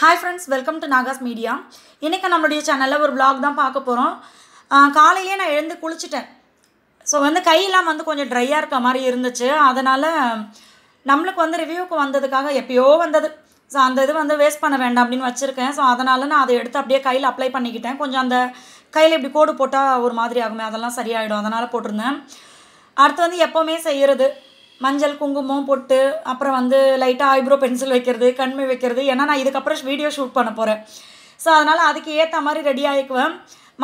Hi friends welcome to Nagas media இன்றைக்கி நம்மளுடைய சேனலில் ஒரு விளாக் தான் பார்க்க போகிறோம் காலையிலே நான் எழுந்து குளிச்சிட்டேன் ஸோ வந்து கையெல்லாம் வந்து கொஞ்சம் ட்ரையாக இருக்க மாதிரி இருந்துச்சு அதனால் நம்மளுக்கு வந்து ரிவ்யூவுக்கு வந்ததுக்காக எப்பயோ வந்தது ஸோ அந்த இது வந்து வேஸ்ட் பண்ண வேண்டாம் அப்படின்னு வச்சுருக்கேன் ஸோ அதனால் நான் அதை எடுத்து அப்படியே கையில் அப்ளை பண்ணிக்கிட்டேன் கொஞ்சம் அந்த கையில் இப்படி கோடு போட்டால் ஒரு மாதிரி ஆகுமே அதெல்லாம் சரியாயிடும் அதனால் போட்டிருந்தேன் அடுத்து வந்து எப்போவுமே செய்கிறது மஞ்சள் குங்குமம் பொட்டு அப்புறம் வந்து லைட்டாக ஐப்ரோ பென்சில் வைக்கிறது கண்மை வைக்கிறது ஏன்னா நான் இதுக்கப்புறம் வீடியோ ஷூட் பண்ண போகிறேன் ஸோ அதனால் அதுக்கு ஏற்ற மாதிரி ரெடி ஆகிக்குவேன்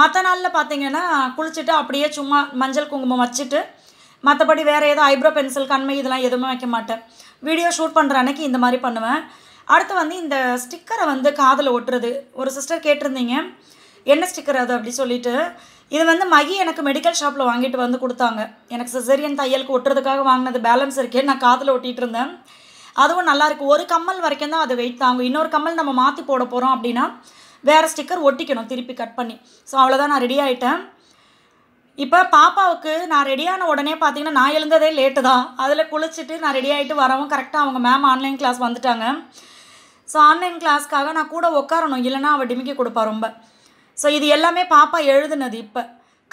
மற்ற நாளில் பார்த்தீங்கன்னா குளிச்சுட்டு அப்படியே சும்மா மஞ்சள் குங்குமம் வச்சுட்டு மற்றபடி வேறு எதுவும் ஐப்ரோ பென்சில் கண்மை இதெல்லாம் எதுவுமே வைக்க மாட்டேன் வீடியோ ஷூட் பண்ணுற அன்னைக்கு இந்த மாதிரி பண்ணுவேன் அடுத்து வந்து இந்த ஸ்டிக்கரை வந்து காதில் ஒட்டுறது ஒரு சிஸ்டர் கேட்டிருந்தீங்க என்ன ஸ்டிக்கர் அது அப்படி சொல்லிட்டு இது வந்து மகி எனக்கு மெடிக்கல் ஷாப்பில் வாங்கிட்டு வந்து கொடுத்தாங்க எனக்கு சிசரியன் தையலுக்கு ஒட்டுறதுக்காக வாங்கினது பேலன்ஸ் இருக்கே நான் காதில் ஒட்டிகிட்டு இருந்தேன் அதுவும் நல்லாயிருக்கு ஒரு கம்மல் வரைக்கும் தான் அது வெயிட் தாங்கும் இன்னொரு கம்மல் நம்ம மாற்றி போட போகிறோம் அப்படின்னா வேறு ஸ்டிக்கர் ஒட்டிக்கணும் திருப்பி கட் பண்ணி ஸோ அவ்வளோதான் நான் ரெடி ஆகிட்டேன் இப்போ பாப்பாவுக்கு நான் ரெடியான உடனே பார்த்தீங்கன்னா நான் எழுந்ததே லேட்டு தான் அதில் குளிச்சுட்டு நான் ரெடி ஆகிட்டு வரவும் கரெக்டாக அவங்க மேம் ஆன்லைன் கிளாஸ் வந்துட்டாங்க ஸோ ஆன்லைன் கிளாஸ்க்காக நான் கூட உட்காரணும் இல்லைனா அவள் டிமிக்கி கொடுப்பா ரொம்ப ஸோ இது எல்லாமே பாப்பா எழுதுனது இப்போ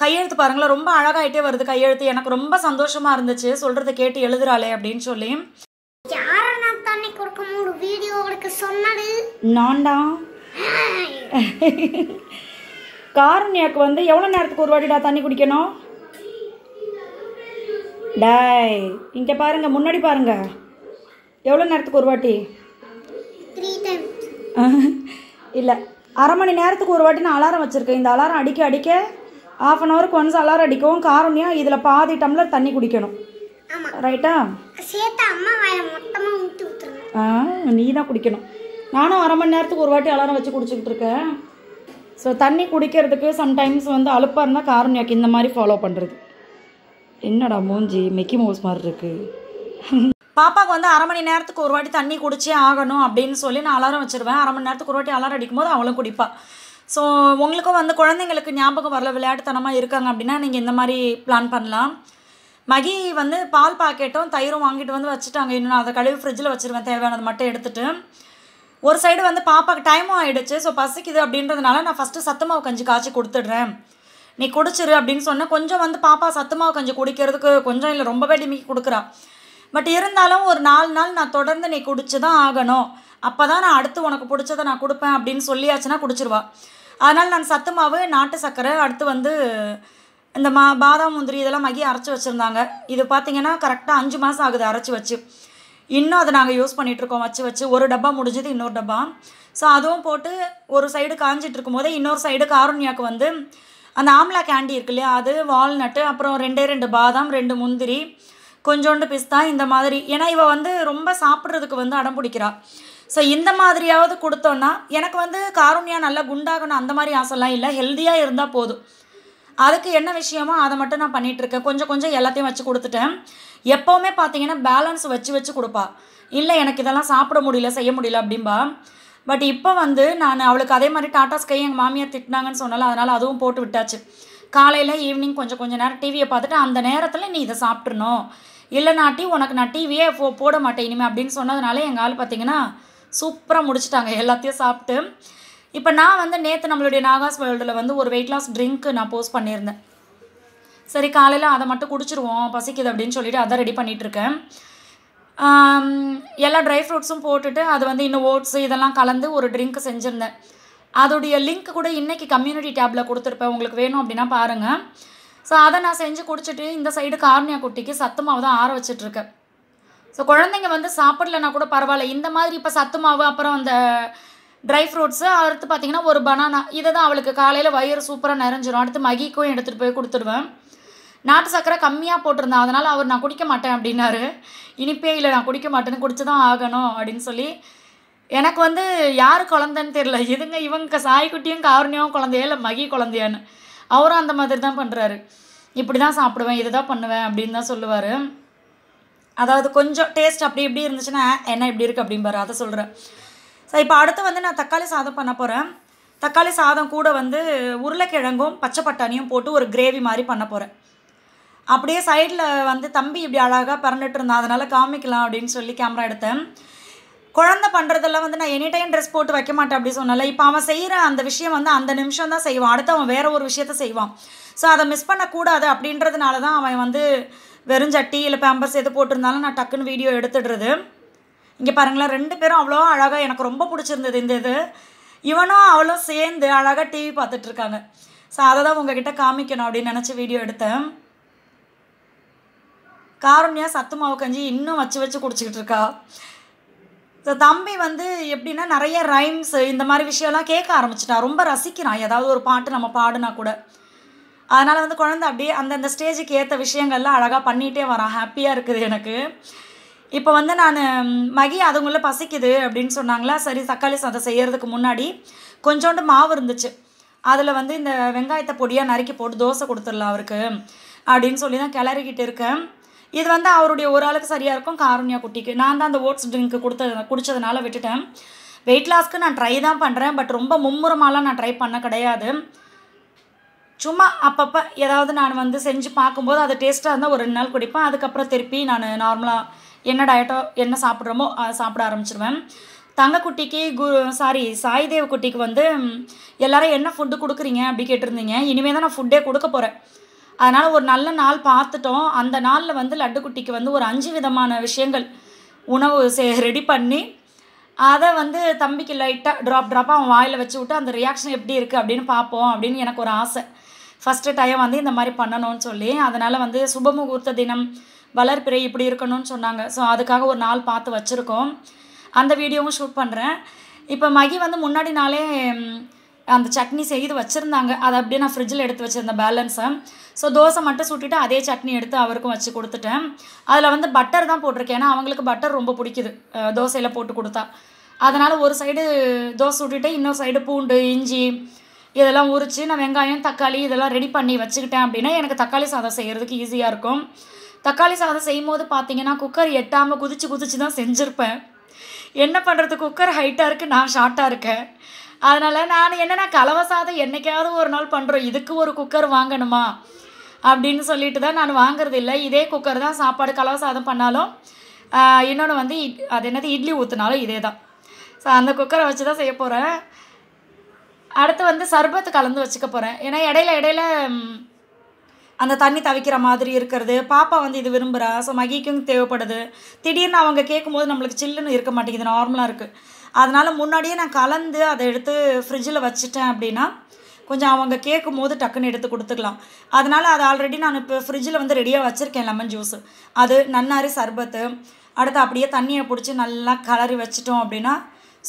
கையெழுத்து பாருங்களேன் ரொம்ப அழகாயிட்டே வருது கையெழுத்து எனக்கு ரொம்ப சந்தோஷமாக இருந்துச்சு சொல்றதை கேட்டு எழுதுறாளே அப்படின்னு சொல்லி நான்டா காரண்யாக்கு வந்து எவ்வளோ நேரத்துக்கு ஒரு வாட்டிடா தண்ணி குடிக்கணும் டாய் இங்கே பாருங்க முன்னாடி பாருங்க எவ்வளோ நேரத்துக்கு ஒரு வாட்டி இல்லை அரை மணி நேரத்துக்கு ஒரு வாட்டி நான் அலாரம் வச்சுருக்கேன் இந்த அலாரம் அடிக்க அடிக்க ஆஃப் அன் ஹவருக்கு ஒன்ஸ் அலாரம் அடிக்கவும் காரணியாக இதில் பாதி டம்ளர் தண்ணி குடிக்கணும் ரைட்டா ஆ நீ தான் குடிக்கணும் நானும் அரை மணி நேரத்துக்கு ஒரு வாட்டி அலாரம் வச்சு குடிச்சிக்கிட்டு இருக்கேன் ஸோ தண்ணி குடிக்கிறதுக்கு சம்டைம்ஸ் வந்து அழுப்பாக இருந்தால் காரணியாக்கு இந்த மாதிரி ஃபாலோ பண்ணுறது என்னடா மூஞ்சி மிக்கி மவுஸ் மாதிரி இருக்குது பாப்பாவுக்கு வந்து அரை மணி நேரத்துக்கு ஒரு வாட்டி தண்ணி குடிச்சே ஆகணும் அப்படின்னு சொல்லி நான் அலாரம் வச்சுருவேன் அரை மணி நேரத்துக்கு ஒரு வாட்டி அலாரம் அடிக்கும்போது அவளும் குடிப்பாள் ஸோ உங்களுக்கும் வந்து குழந்தைங்களுக்கு ஞாபகம் வரல விளையாட்டுத்தனமாக இருக்காங்க அப்படின்னா நீங்கள் இந்த மாதிரி பிளான் பண்ணலாம் மகி வந்து பால் பாக்கெட்டும் தயிரும் வாங்கிட்டு வந்து வச்சுட்டாங்க இன்னும் நான் அதை கழுவி ஃப்ரிட்ஜில் வச்சுருவேன் தேவையானது மட்டும் எடுத்துகிட்டு ஒரு சைடு வந்து பாப்பாவுக்கு டைமும் ஆகிடுச்சு ஸோ பசிக்குது அப்படின்றதுனால நான் ஃபஸ்ட்டு சத்துமாவு கஞ்சி காய்ச்சி கொடுத்துட்றேன் நீ குடிச்சிரு அப்படின்னு சொன்னால் கொஞ்சம் வந்து பாப்பா சத்துமாவு கஞ்சி குடிக்கிறதுக்கு கொஞ்சம் இல்லை ரொம்பவே டிமிக்கி கொடுக்குறா பட் இருந்தாலும் ஒரு நாலு நாள் நான் தொடர்ந்து நீ குடிச்சு தான் ஆகணும் அப்போ தான் நான் அடுத்து உனக்கு பிடிச்சதை நான் கொடுப்பேன் அப்படின்னு சொல்லியாச்சுன்னா குடிச்சிருவா அதனால் நான் சத்து மாவு நாட்டு சர்க்கரை அடுத்து வந்து இந்த மா பாதாம் முந்திரி இதெல்லாம் மகி அரைச்சி வச்சுருந்தாங்க இது பார்த்திங்கன்னா கரெக்டாக அஞ்சு மாதம் ஆகுது அரைச்சி வச்சு இன்னும் அதை நாங்கள் யூஸ் பண்ணிகிட்ருக்கோம் வச்சு வச்சு ஒரு டப்பா முடிஞ்சது இன்னொரு டப்பா ஸோ அதுவும் போட்டு ஒரு சைடு காஞ்சிட்டு போதே இன்னொரு சைடு காருண்யாவுக்கு வந்து அந்த ஆம்லா கேண்டி இருக்கு இல்லையா அது வால்நட்டு அப்புறம் ரெண்டே ரெண்டு பாதாம் ரெண்டு முந்திரி கொஞ்சோண்டு பிஸ்தா இந்த மாதிரி ஏன்னா இவள் வந்து ரொம்ப சாப்பிட்றதுக்கு வந்து அடம் பிடிக்கிறாள் ஸோ இந்த மாதிரியாவது கொடுத்தோன்னா எனக்கு வந்து காரூண்யா நல்லா குண்டாகணும் அந்த மாதிரி ஆசைலாம் இல்லை ஹெல்த்தியாக இருந்தால் போதும் அதுக்கு என்ன விஷயமோ அதை மட்டும் நான் பண்ணிகிட்ருக்கேன் கொஞ்சம் கொஞ்சம் எல்லாத்தையும் வச்சு கொடுத்துட்டேன் எப்போவுமே பார்த்தீங்கன்னா பேலன்ஸ் வச்சு வச்சு கொடுப்பா இல்லை எனக்கு இதெல்லாம் சாப்பிட முடியல செய்ய முடியல அப்படிம்பா பட் இப்போ வந்து நான் அவளுக்கு அதே மாதிரி டாட்டா ஸ்கை எங்கள் மாமியார் திட்டினாங்கன்னு சொன்னால அதனால் அதுவும் போட்டு விட்டாச்சு காலையில் ஈவினிங் கொஞ்சம் கொஞ்சம் நேரம் டிவியை பார்த்துட்டு அந்த நேரத்தில் நீ இதை சாப்பிட்ருணும் இல்லைனாட்டி உனக்கு நான் டிவியே போ போட மாட்டேன் இனிமேல் அப்படின்னு சொன்னதுனால எங்கள் ஆள் பார்த்தீங்கன்னா சூப்பராக முடிச்சிட்டாங்க எல்லாத்தையும் சாப்பிட்டு இப்போ நான் வந்து நேற்று நம்மளுடைய நாகாஸ் வேர்ல்டில் வந்து ஒரு வெயிட் லாஸ் ட்ரிங்க்கு நான் போஸ்ட் பண்ணியிருந்தேன் சரி காலையில் அதை மட்டும் குடிச்சிருவோம் பசிக்குது அப்படின்னு சொல்லிட்டு அதை ரெடி பண்ணிகிட்ருக்கேன் எல்லா ட்ரை ஃப்ரூட்ஸும் போட்டுட்டு அது வந்து இன்னும் ஓட்ஸு இதெல்லாம் கலந்து ஒரு ட்ரிங்க் செஞ்சுருந்தேன் அதோடைய லிங்க் கூட இன்றைக்கி கம்யூனிட்டி டேப்பில் கொடுத்துருப்பேன் உங்களுக்கு வேணும் அப்படின்னா பாருங்கள் ஸோ அதை நான் செஞ்சு குடிச்சிட்டு இந்த சைடு கார்னியா குட்டிக்கு சத்துமாவு தான் ஆற வச்சிட்ருக்கேன் ஸோ குழந்தைங்க வந்து சாப்பிடலன்னா கூட பரவாயில்ல இந்த மாதிரி இப்போ சத்து மாவு அப்புறம் அந்த ட்ரை ஃப்ரூட்ஸு அடுத்து பார்த்திங்கன்னா ஒரு பனானா இதை தான் அவளுக்கு காலையில் வயிறு சூப்பராக நிறைஞ்சிரும் அடுத்து மகிக்கும் எடுத்துகிட்டு போய் கொடுத்துடுவேன் நாட்டு சக்கரை கம்மியாக போட்டிருந்தேன் அதனால் அவர் நான் குடிக்க மாட்டேன் அப்படின்னாரு இனிப்பே இல்லை நான் குடிக்க மாட்டேன்னு குடிச்சு தான் ஆகணும் அப்படின்னு சொல்லி எனக்கு வந்து யார் குழந்தைன்னு தெரில இதுங்க இவங்க சாய்க்குட்டியும் காரணியும் குழந்தையா இல்லை மகி குழந்தையான்னு அவரும் அந்த மாதிரி தான் பண்ணுறாரு இப்படி தான் சாப்பிடுவேன் இதுதான் தான் பண்ணுவேன் அப்படின்னு தான் சொல்லுவார் அதாவது கொஞ்சம் டேஸ்ட் அப்படி இப்படி இருந்துச்சுன்னா என்ன இப்படி இருக்குது அப்படிம்பாரு அதை சொல்கிறேன் சரி இப்போ அடுத்து வந்து நான் தக்காளி சாதம் பண்ண போகிறேன் தக்காளி சாதம் கூட வந்து உருளைக்கிழங்கும் பச்சை பட்டாணியும் போட்டு ஒரு கிரேவி மாதிரி பண்ண போகிறேன் அப்படியே சைடில் வந்து தம்பி இப்படி அழகாக பறந்துட்டு இருந்தான் அதனால் காமிக்கலாம் அப்படின்னு சொல்லி கேமரா எடுத்தேன் குழந்த பண்ணுறதெல்லாம் வந்து நான் எனி டைம் ட்ரெஸ் போட்டு வைக்க மாட்டேன் அப்படி சொன்னல இப்போ அவன் செய்கிற அந்த விஷயம் வந்து அந்த நிமிஷம் தான் செய்வான் அடுத்து அவன் வேறு ஒரு விஷயத்த செய்வான் ஸோ அதை மிஸ் பண்ணக்கூடாது அப்படின்றதுனால தான் அவன் வந்து வெறும் சட்டி இல்லை பேம்பர்ஸ் எது போட்டிருந்தாலும் நான் டக்குன்னு வீடியோ எடுத்துடுறது இங்கே பாருங்களேன் ரெண்டு பேரும் அவ்வளோ அழகாக எனக்கு ரொம்ப பிடிச்சிருந்தது இந்த இது இவனும் அவ்வளோ சேர்ந்து அழகாக டிவி பார்த்துட்ருக்காங்க ஸோ அதை தான் உங்ககிட்ட காமிக்கணும் அப்படின்னு நினச்சி வீடியோ எடுத்தேன் காரண்யா சத்து மாவு கஞ்சி இன்னும் வச்சு வச்சு குடிச்சிக்கிட்டு இருக்கா ஸோ தம்பி வந்து எப்படின்னா நிறைய ரைம்ஸு இந்த மாதிரி விஷயம்லாம் கேட்க ஆரம்பிச்சிட்டான் ரொம்ப ரசிக்கிறான் ஏதாவது ஒரு பாட்டு நம்ம பாடினா கூட அதனால் வந்து குழந்த அப்படியே அந்தந்த ஸ்டேஜுக்கு ஏற்ற விஷயங்கள்லாம் அழகாக பண்ணிகிட்டே வரான் ஹாப்பியாக இருக்குது எனக்கு இப்போ வந்து நான் மகி அதுங்களில் பசிக்குது அப்படின்னு சொன்னாங்களா சரி தக்காளி சாதம் செய்கிறதுக்கு முன்னாடி கொஞ்சோண்டு மாவு இருந்துச்சு அதில் வந்து இந்த வெங்காயத்தை பொடியாக நறுக்கி போட்டு தோசை கொடுத்துடலாம் அவருக்கு அப்படின்னு சொல்லி தான் கிளறிக்கிட்டு இருக்கேன் இது வந்து அவருடைய ஒரு ஆளுக்கு சரியாக இருக்கும் காருண்யா குட்டிக்கு நான் தான் அந்த ஓட்ஸ் ட்ரிங்க் கொடுத்தது குடித்ததுனால விட்டுட்டேன் வெயிட் லாஸ்க்கு நான் ட்ரை தான் பண்ணுறேன் பட் ரொம்ப மும்முரமாலாம் நான் ட்ரை பண்ண கிடையாது சும்மா அப்பப்போ ஏதாவது நான் வந்து செஞ்சு பார்க்கும்போது அது டேஸ்ட்டாக இருந்தால் ஒரு ரெண்டு நாள் குடிப்பேன் அதுக்கப்புறம் திருப்பி நான் நார்மலாக என்ன டயட்டோ என்ன சாப்பிட்றோமோ அதை சாப்பிட ஆரம்பிச்சிருவேன் தங்கக்குட்டிக்கு கு சாரி சாய்தேவ குட்டிக்கு வந்து எல்லோரும் என்ன ஃபுட்டு கொடுக்குறீங்க அப்படி கேட்டிருந்தீங்க இனிமேல் தான் நான் ஃபுட்டே கொடுக்க போகிறேன் அதனால் ஒரு நல்ல நாள் பார்த்துட்டோம் அந்த நாளில் வந்து லட்டு குட்டிக்கு வந்து ஒரு அஞ்சு விதமான விஷயங்கள் உணவு சே ரெடி பண்ணி அதை வந்து தம்பிக்கு லைட்டாக ட்ராப் ட்ராப்பாக அவன் வாயில் வச்சு விட்டு அந்த ரியாக்ஷன் எப்படி இருக்குது அப்படின்னு பார்ப்போம் அப்படின்னு எனக்கு ஒரு ஆசை ஃபஸ்ட்டு டைம் வந்து இந்த மாதிரி பண்ணணும்னு சொல்லி அதனால் வந்து சுபமுகூர்த்த தினம் வளர்ப்பிறை இப்படி இருக்கணும்னு சொன்னாங்க ஸோ அதுக்காக ஒரு நாள் பார்த்து வச்சுருக்கோம் அந்த வீடியோவும் ஷூட் பண்ணுறேன் இப்போ மகி வந்து முன்னாடி நாளே அந்த சட்னி செய்து வச்சுருந்தாங்க அதை அப்படியே நான் ஃப்ரிட்ஜில் எடுத்து வச்சுருந்தேன் பேலன்ஸை ஸோ தோசை மட்டும் சுட்டிட்டு அதே சட்னி எடுத்து அவருக்கும் வச்சு கொடுத்துட்டேன் அதில் வந்து பட்டர் தான் போட்டிருக்கேன் ஏன்னா அவங்களுக்கு பட்டர் ரொம்ப பிடிக்குது தோசையில் போட்டு கொடுத்தா அதனால் ஒரு சைடு தோசை சுட்டிட்டு இன்னொரு சைடு பூண்டு இஞ்சி இதெல்லாம் உரித்து நான் வெங்காயம் தக்காளி இதெல்லாம் ரெடி பண்ணி வச்சுக்கிட்டேன் அப்படின்னா எனக்கு தக்காளி சாதம் செய்கிறதுக்கு ஈஸியாக இருக்கும் தக்காளி சாதம் செய்யும் போது பார்த்தீங்கன்னா குக்கர் எட்டாமல் குதிச்சு குதிச்சு தான் செஞ்சுருப்பேன் என்ன பண்ணுறது குக்கர் ஹைட்டாக இருக்குது நான் ஷார்ட்டாக இருக்கேன் அதனால் நான் என்னென்னா கலவை சாதம் என்றைக்காவது ஒரு நாள் பண்ணுறோம் இதுக்கு ஒரு குக்கர் வாங்கணுமா அப்படின்னு சொல்லிட்டு தான் நான் வாங்குறது இல்லை இதே குக்கர் தான் சாப்பாடு கலவை சாதம் பண்ணாலும் இன்னொன்று வந்து இட் அது என்னது இட்லி ஊற்றினாலும் இதே தான் ஸோ அந்த குக்கரை வச்சு தான் செய்ய போகிறேன் அடுத்து வந்து சர்பத்து கலந்து வச்சுக்க போகிறேன் ஏன்னா இடையில இடையில அந்த தண்ணி தவிக்கிற மாதிரி இருக்கிறது பாப்பா வந்து இது விரும்புகிறா ஸோ மகிக்கும் தேவைப்படுது திடீர்னு அவங்க கேட்கும்போது நம்மளுக்கு சில்லுன்னு இருக்க மாட்டேங்குது நார்மலாக இருக்குது அதனால் முன்னாடியே நான் கலந்து அதை எடுத்து ஃப்ரிட்ஜில் வச்சுட்டேன் அப்படின்னா கொஞ்சம் அவங்க கேட்கும் போது டக்குன்னு எடுத்து கொடுத்துக்கலாம் அதனால் அது ஆல்ரெடி நான் இப்போ ஃப்ரிட்ஜில் வந்து ரெடியாக வச்சுருக்கேன் லெமன் ஜூஸு அது நன்னாரி சர்பத்து அடுத்து அப்படியே தண்ணியை பிடிச்சி நல்லா கலரி வச்சிட்டோம் அப்படின்னா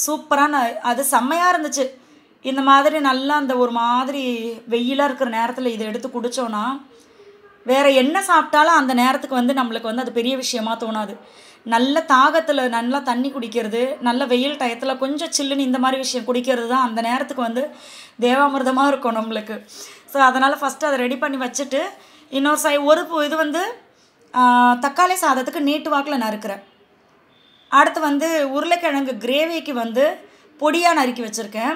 சூப்பரான அது செம்மையாக இருந்துச்சு இந்த மாதிரி நல்லா அந்த ஒரு மாதிரி வெயிலாக இருக்கிற நேரத்தில் இதை எடுத்து குடித்தோன்னா வேறு என்ன சாப்பிட்டாலும் அந்த நேரத்துக்கு வந்து நம்மளுக்கு வந்து அது பெரிய விஷயமாக தோணாது நல்ல தாகத்தில் நல்லா தண்ணி குடிக்கிறது நல்ல வெயில் டயத்தில் கொஞ்சம் சில்லுன்னு இந்த மாதிரி விஷயம் குடிக்கிறது தான் அந்த நேரத்துக்கு வந்து தேவாமிர்தமாக இருக்கும் நம்மளுக்கு ஸோ அதனால் ஃபஸ்ட்டு அதை ரெடி பண்ணி வச்சுட்டு இன்னொரு சை ஒரு இது வந்து தக்காளி சாதத்துக்கு நீட்டு வாக்கில் நறுக்கிறேன் அடுத்து வந்து உருளைக்கிழங்கு கிரேவிக்கு வந்து பொடியாக நறுக்கி வச்சுருக்கேன்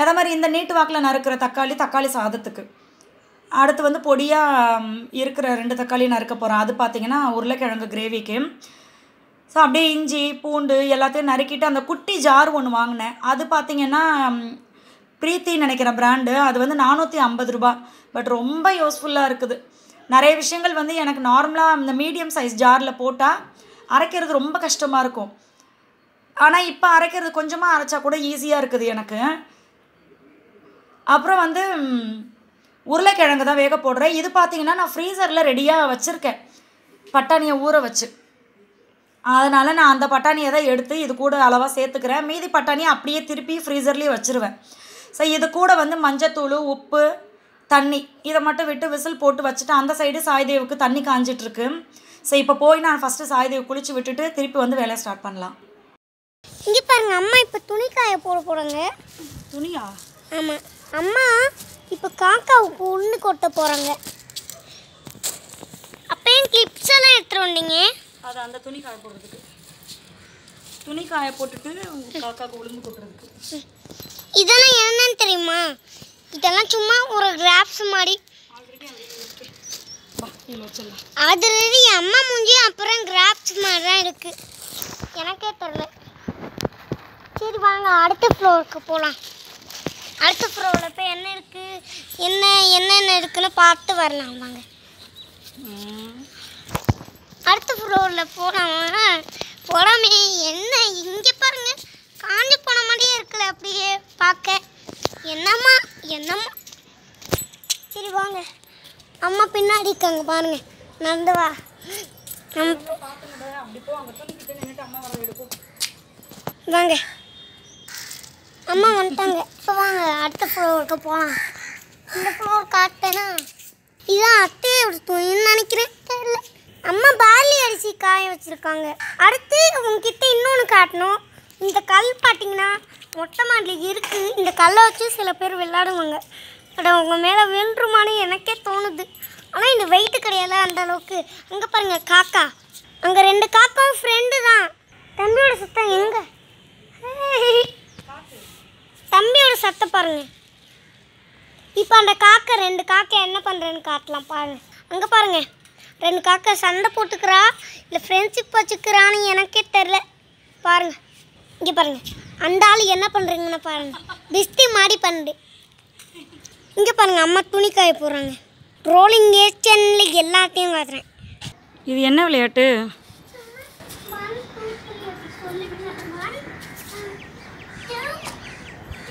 அதே மாதிரி இந்த நீட்டு வாக்கில் நறுக்கிற தக்காளி தக்காளி சாதத்துக்கு அடுத்து வந்து பொடியாக இருக்கிற ரெண்டு தக்காளி நறுக்க போகிறேன் அது பார்த்திங்கன்னா உருளைக்கிழங்கு கிரேவிக்கு ஸோ அப்படியே இஞ்சி பூண்டு எல்லாத்தையும் நறுக்கிட்டு அந்த குட்டி ஜார் ஒன்று வாங்கினேன் அது பார்த்திங்கன்னா ப்ரீத்தி நினைக்கிற ப்ராண்டு அது வந்து நானூற்றி ஐம்பது ரூபா பட் ரொம்ப யூஸ்ஃபுல்லாக இருக்குது நிறைய விஷயங்கள் வந்து எனக்கு நார்மலாக இந்த மீடியம் சைஸ் ஜாரில் போட்டால் அரைக்கிறது ரொம்ப கஷ்டமாக இருக்கும் ஆனால் இப்போ அரைக்கிறது கொஞ்சமாக அரைச்சா கூட ஈஸியாக இருக்குது எனக்கு அப்புறம் வந்து உருளைக்கிழங்கு தான் வேக போடுறேன் இது பார்த்திங்கன்னா நான் ஃப்ரீசரில் ரெடியாக வச்சுருக்கேன் பட்டாணியை ஊற வச்சு அதனால் நான் அந்த பட்டாணியை தான் எடுத்து இது கூட அளவாக சேர்த்துக்கிறேன் மீதி பட்டாணியை அப்படியே திருப்பி ஃப்ரீசர்லேயே வச்சுருவேன் ஸோ இது கூட வந்து மஞ்சத்தூள் உப்பு தண்ணி இதை மட்டும் விட்டு விசில் போட்டு வச்சுட்டு அந்த சைடு சாய்தேவுக்கு தண்ணி காஞ்சிட்ருக்கு ஸோ இப்போ போய் நான் ஃபஸ்ட்டு சாய்தேவ் குளித்து விட்டுட்டு திருப்பி வந்து வேலையை ஸ்டார்ட் பண்ணலாம் இங்கே பாருங்கள் அம்மா இப்போ துணி காய போட போகிறாங்க துணியா ஆமாம் அம்மா இப்போ காக்காவுக்கு உண்ணு கொட்ட போகிறாங்க அப்போ ஏன் கிளிப்ஸ் எல்லாம் எடுத்துகிட்டு வந்தீங்க அதை அந்த துணி காய போடுறதுக்கு துணி காய போட்டுட்டு உங்கள் காக்காவுக்கு உளுந்து கொட்டுறதுக்கு இதெல்லாம் என்னன்னு தெரியுமா இதெல்லாம் சும்மா ஒரு கிராப்ஸ் மாதிரி ஆல்ரெடி என் அம்மா மூஞ்சி அப்புறம் கிராப்ஸ் மாதிரி தான் இருக்குது எனக்கே தெரில சரி வாங்க அடுத்த ஃப்ளோருக்கு போகலாம் அடுத்த ஃப்ளோரில் இப்போ என்ன இருக்குது என்ன என்னென்ன இருக்குன்னு பார்த்து வரலாம் வாங்க காரில் போகலாமா போகலாமே என்ன இங்கே பாருங்கள் காஞ்சி போன மாதிரியே இருக்குல்ல அப்படியே பார்க்க என்னம்மா என்னம்மா சரி வாங்க அம்மா பின்னாடி இருக்காங்க பாருங்க நடந்து வாங்க அம்மா வந்துட்டாங்க இப்போ வாங்க அடுத்த ஃப்ளோருக்கு போகலாம் இந்த ஃப்ளோர் காட்டேன்னா இதான் அத்தையோட துணின்னு நினைக்கிறேன் தெரியல அம்மா பார்லி அரிசி காய வச்சுருக்காங்க அடுத்து உங்ககிட்ட இன்னொன்று காட்டணும் இந்த கல் பார்த்தீங்கன்னா மொட்டை மாடில் இருக்குது இந்த கல்லை வச்சு சில பேர் விளாடுவாங்க அட உங்கள் மேலே வெல்றுமானு எனக்கே தோணுது ஆனால் இந்த வெயிட்டு கிடையாது அந்த அளவுக்கு அங்கே பாருங்கள் காக்கா அங்கே ரெண்டு காக்காவும் ஃப்ரெண்டு தான் தம்பியோட சத்தம் எங்கே தம்பியோட சத்தம் பாருங்கள் இப்போ அந்த காக்கா ரெண்டு காக்கா என்ன பண்ணுறேன்னு காட்டலாம் பாருங்கள் அங்கே பாருங்கள் ரெண்டு காக்கா சண்டை போட்டுக்கிறா இல்லை ஃப்ரெண்ட்ஷிப் வச்சுக்கிறான்னு எனக்கே தெரில பாருங்கள் இங்கே பாருங்கள் அந்த ஆள் என்ன பண்ணுறீங்கன்னு பாருங்கள் பிஸ்தி மாடி பண்ணுது இங்கே பாருங்கள் அம்மா துணி காய போடுறாங்க ட்ரோலிங் ஏஸ்டன்ல எல்லாத்தையும் பார்க்குறேன் இது என்ன விளையாட்டு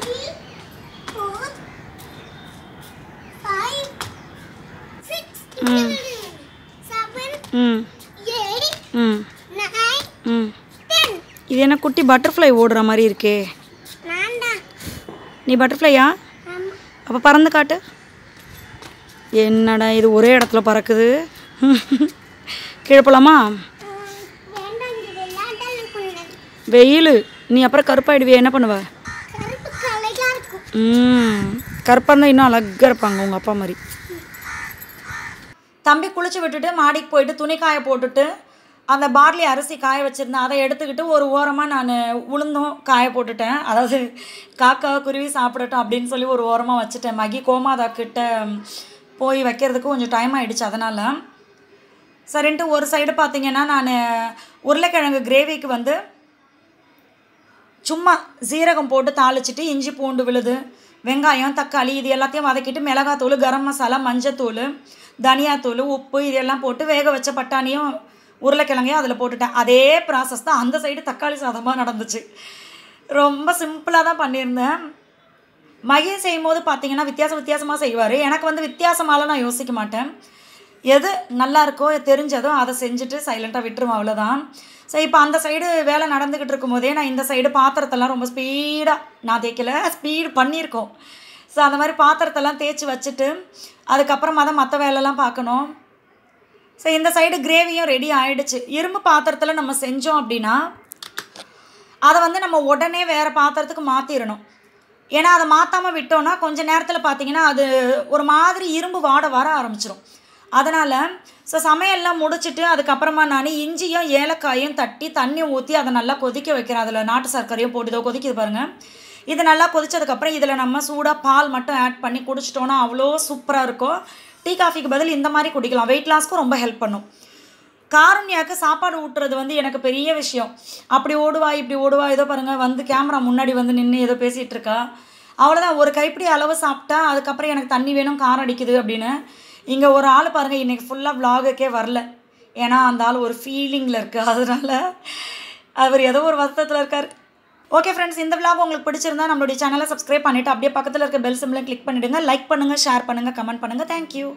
two, three. குட்டி பட்டர்ஃப்ளை ஓடுற மாதிரி இருக்கே நீ பட்டர்ஃப்ளையா அப்போ பறந்து காட்டு என்னடா இது ஒரே இடத்துல பறக்குது கீழே போகலாமா வெயில் நீ அப்புறம் கருப்பாயிடுவே என்ன பண்ணுவ ம் கருப்பாக இருந்தால் இன்னும் அழகாக இருப்பாங்க உங்கள் அப்பா மாதிரி தம்பி குளிச்சு விட்டுட்டு மாடிக்கு போயிட்டு துணி போட்டுட்டு அந்த பார்லி அரிசி காய வச்சுருந்தேன் அதை எடுத்துக்கிட்டு ஒரு ஓரமாக நான் உளுந்தும் காய போட்டுட்டேன் அதாவது காக்கா குருவி சாப்பிடட்டும் அப்படின்னு சொல்லி ஒரு ஓரமாக வச்சுட்டேன் மகி கோமாதா கிட்ட போய் வைக்கிறதுக்கு கொஞ்சம் டைம் ஆகிடுச்சு அதனால் சரின்ட்டு ஒரு சைடு பார்த்திங்கன்னா நான் உருளைக்கிழங்கு கிரேவிக்கு வந்து சும்மா சீரகம் போட்டு தாளிச்சிட்டு இஞ்சி பூண்டு விழுது வெங்காயம் தக்காளி இது எல்லாத்தையும் வதக்கிட்டு மிளகாத்தூள் கரம் மசாலா மஞ்சத்தூள் தனியாத்தூள் உப்பு இதெல்லாம் போட்டு வேக வச்ச பட்டாணியும் உருளைக்கிழங்கையும் அதில் போட்டுட்டேன் அதே ப்ராசஸ் தான் அந்த சைடு தக்காளி சாதமாக நடந்துச்சு ரொம்ப சிம்பிளாக தான் பண்ணியிருந்தேன் மகிழ் செய்யும் போது பார்த்தீங்கன்னா வித்தியாசம் வித்தியாசமாக செய்வார் எனக்கு வந்து வித்தியாசமாலாம் நான் யோசிக்க மாட்டேன் எது நல்லா இருக்கோ தெரிஞ்சதோ அதை செஞ்சுட்டு சைலண்ட்டாக விட்டுருவோம் அவ்வளோதான் ஸோ இப்போ அந்த சைடு வேலை நடந்துக்கிட்டு இருக்கும்போதே நான் இந்த சைடு பாத்திரத்தெல்லாம் ரொம்ப ஸ்பீடாக நான் தேய்க்கல ஸ்பீடு பண்ணியிருக்கோம் ஸோ அந்த மாதிரி பாத்திரத்தெல்லாம் தேய்ச்சி வச்சுட்டு அதுக்கப்புறமா தான் மற்ற வேலைலாம் பார்க்கணும் ஸோ இந்த சைடு கிரேவியும் ரெடி ஆகிடுச்சு இரும்பு பாத்திரத்தில் நம்ம செஞ்சோம் அப்படின்னா அதை வந்து நம்ம உடனே வேறு பாத்திரத்துக்கு மாற்றிடணும் ஏன்னா அதை மாற்றாமல் விட்டோன்னா கொஞ்சம் நேரத்தில் பார்த்தீங்கன்னா அது ஒரு மாதிரி இரும்பு வாட வர ஆரம்பிச்சிடும் அதனால் ஸோ சமையல்லாம் முடிச்சுட்டு அதுக்கப்புறமா நான் இஞ்சியும் ஏலக்காயும் தட்டி தண்ணி ஊற்றி அதை நல்லா கொதிக்க வைக்கிறேன் அதில் நாட்டு சர்க்கரையும் போட்டுதோ கொதிக்கிது பாருங்கள் இது நல்லா கொதித்ததுக்கப்புறம் இதில் நம்ம சூடாக பால் மட்டும் ஆட் பண்ணி குடிச்சிட்டோன்னா அவ்வளோ சூப்பராக இருக்கும் டீ காஃபிக்கு பதில் இந்த மாதிரி குடிக்கலாம் வெயிட் லாஸ்க்கும் ரொம்ப ஹெல்ப் பண்ணும் காரண்யாவுக்கு சாப்பாடு ஊட்டுறது வந்து எனக்கு பெரிய விஷயம் அப்படி ஓடுவா இப்படி ஓடுவா ஏதோ பாருங்கள் வந்து கேமரா முன்னாடி வந்து நின்று ஏதோ பேசிகிட்டு இருக்கா அவ்வளோதான் ஒரு கைப்பிடி அளவு சாப்பிட்டா அதுக்கப்புறம் எனக்கு தண்ணி வேணும் காரம் அடிக்குது அப்படின்னு இங்கே ஒரு ஆள் பாருங்கள் இன்றைக்கி ஃபுல்லாக விலாகுக்கே வரல ஏன்னா அந்த ஆள் ஒரு ஃபீலிங்கில் இருக்குது அதனால் அவர் ஏதோ ஒரு வருத்தத்தில் இருக்கார் ஓகே ஃப்ரெண்ட்ஸ் இந்த விளாக் உங்களுக்கு பிடிச்சிருந்தா நம்மளுடைய சேனலை சப்ஸ்கிரைப் பண்ணிவிட்டு அப்படியே பக்கத்தில் இருக்க பெல் சிம்மில் கிளிக் பண்ணிவிடுங்க லைக் பண்ணுங்கள் ஷேர் பண்ணுங்கள் கமெண்ட் பண்ணுங்கள் தேங்க்யூ